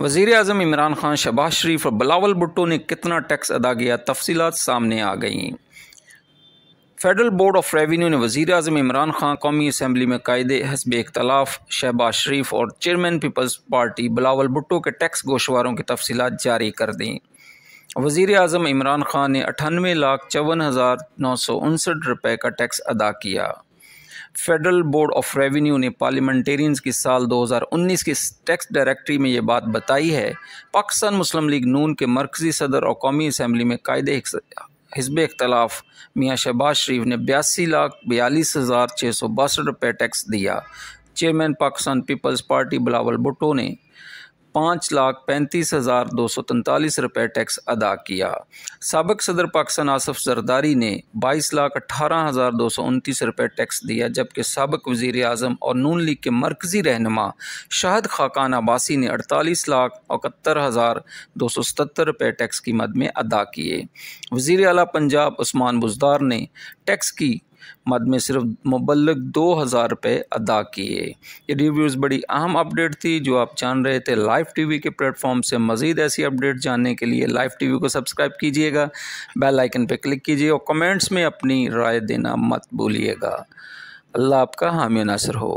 वजीर अजम इमरान खान शबाज शरीफ और बिलावल भुट्टो ने कितना टैक्स अदा किया तफसी सामने आ गई फेडरल बोर्ड ऑफ रेवेन्यू ने वज़ी अजम इमरान खान कौमी असम्बली में कायद हसब इख्तलाफ शहबाज शरीफ और चेयरमैन पीपल्स पार्टी बिलावल भुट्टो के टैक्स गोशवारों की तफसी जारी कर दी वज़ी अजम इमरान खान ने अठानवे लाख चौवन हज़ार नौ सौ उनसठ रुपये का टैक्स अदा किया फेडरल बोर्ड ऑफ रेवेन्यू ने पार्लियामेंटेरियंस की साल 2019 की टैक्स डायरेक्टरी में ये बात बताई है पाकिस्तान मुस्लिम लीग नून के मरकजी सदर और कौमी असम्बली में कायदे हिजब इख्तलाफ मियाँ शहबाज शरीफ ने बयासी लाख बयालीस हज़ार छः सौ बासठ रुपये टैक्स दिया चेयरमैन पाकिस्तान पीपल्स पार्टी बिलावल भुट्टो ने पाँच लाख पैंतीस हज़ार दो सौ तैंतालीस रुपये टैक्स अदा किया सबक सदर पाकिस्तान आसफ जरदारी ने बाईस लाख अट्ठारह हज़ार दो सौ उनतीस रुपये टैक्स दिया जबकि सबक वजीर अजम और नून लीग के मरकज़ी रहनमा शाहद खाकान अब्बासी ने अड़तालीस लाख इकहत्तर हज़ार दो सौ सतर रुपये टैक्स की मद में अदा किए वज़ी अला पंजाब उस्मान बुजदार ने टैक्स की मद में सिर्फ मुबलक दो हज़ार रुपये अदा किए ये रिव्यूज़ बड़ी अहम अपडेट थी जो आप जान रहे थे लाइव टीवी के प्लेटफॉर्म से मज़ीद ऐसी अपडेट जानने के लिए लाइव टीवी को सब्सक्राइब कीजिएगा बेल आइकन पर क्लिक कीजिए और कमेंट्स में अपनी राय देना मत भूलिएगा अल्लाह आपका हामी नसर हो